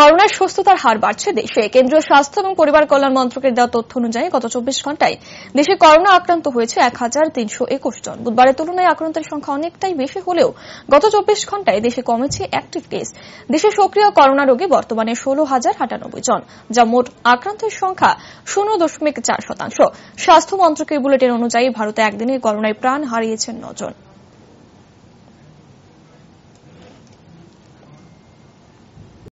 করোনার সুস্থতার হার বাড়ছে দেশে কেন্দ্রীয় স্বাস্থ্য এবং পরিবার কল্যাণ মন্ত্রকের দেওয়া তথ্য অনুযায়ী গত চব্বিশ ঘন্টায় দেশে করোনা আক্রান্ত হয়েছে এক হাজার তিনশো একুশ জন বুধবারের তুলনায় আক্রান্তের সংখ্যা অনেকটাই বেশি হলেও গত চব্বিশ ঘন্টায় দেশে কমেছে অ্যাক্টিভ কেস দেশে সক্রিয় করোনা রোগী বর্তমানে ষোলো হাজার আটানব্বই জন যা মোট আক্রান্তের সংখ্যা শূন্য দশমিক চার শতাংশ স্বাস্থ্য মন্ত্রকের বুলেটিন অনুযায়ী ভারতে একদিনে করোনায় প্রাণ হারিয়েছেন নজন